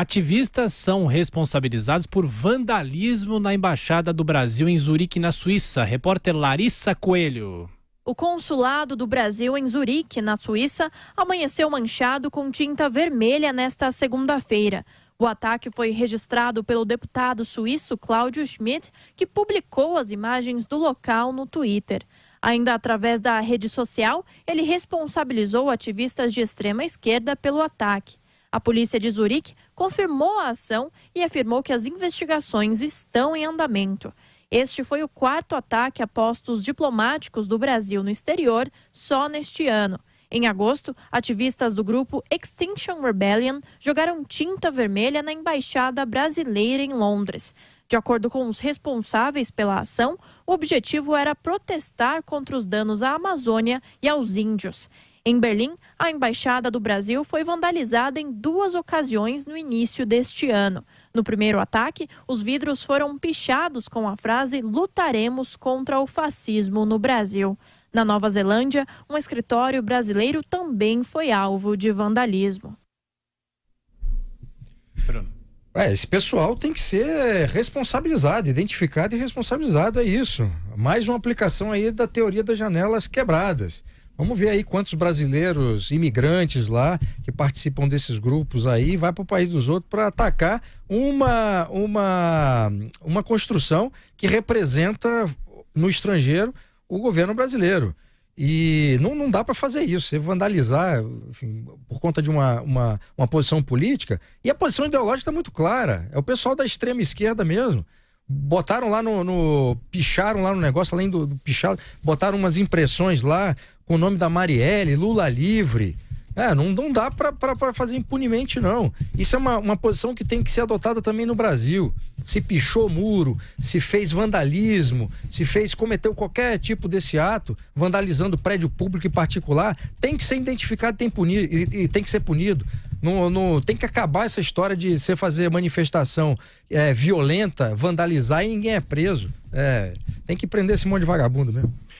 Ativistas são responsabilizados por vandalismo na Embaixada do Brasil em Zurique, na Suíça. Repórter Larissa Coelho. O consulado do Brasil em Zurique, na Suíça, amanheceu manchado com tinta vermelha nesta segunda-feira. O ataque foi registrado pelo deputado suíço Cláudio Schmidt, que publicou as imagens do local no Twitter. Ainda através da rede social, ele responsabilizou ativistas de extrema esquerda pelo ataque. A polícia de Zurique confirmou a ação e afirmou que as investigações estão em andamento. Este foi o quarto ataque a postos diplomáticos do Brasil no exterior só neste ano. Em agosto, ativistas do grupo Extinction Rebellion jogaram tinta vermelha na embaixada brasileira em Londres. De acordo com os responsáveis pela ação, o objetivo era protestar contra os danos à Amazônia e aos índios. Em Berlim, a Embaixada do Brasil foi vandalizada em duas ocasiões no início deste ano. No primeiro ataque, os vidros foram pichados com a frase Lutaremos contra o fascismo no Brasil. Na Nova Zelândia, um escritório brasileiro também foi alvo de vandalismo. Bruno. É, esse pessoal tem que ser responsabilizado, identificado e responsabilizado, é isso. Mais uma aplicação aí da teoria das janelas quebradas. Vamos ver aí quantos brasileiros, imigrantes lá, que participam desses grupos aí, vai para o país dos outros para atacar uma, uma, uma construção que representa no estrangeiro o governo brasileiro. E não, não dá para fazer isso. Você vandalizar enfim, por conta de uma, uma, uma posição política. E a posição ideológica está muito clara. É o pessoal da extrema esquerda mesmo botaram lá no, no, picharam lá no negócio, além do, do pichado, botaram umas impressões lá com o nome da Marielle, Lula livre. É, não, não dá para fazer impunemente, não. Isso é uma, uma posição que tem que ser adotada também no Brasil. Se pichou muro, se fez vandalismo, se fez, cometeu qualquer tipo desse ato, vandalizando prédio público e particular, tem que ser identificado tem punir, e, e tem que ser punido. Não, não, tem que acabar essa história de você fazer manifestação é, violenta, vandalizar e ninguém é preso. É, tem que prender esse monte de vagabundo mesmo.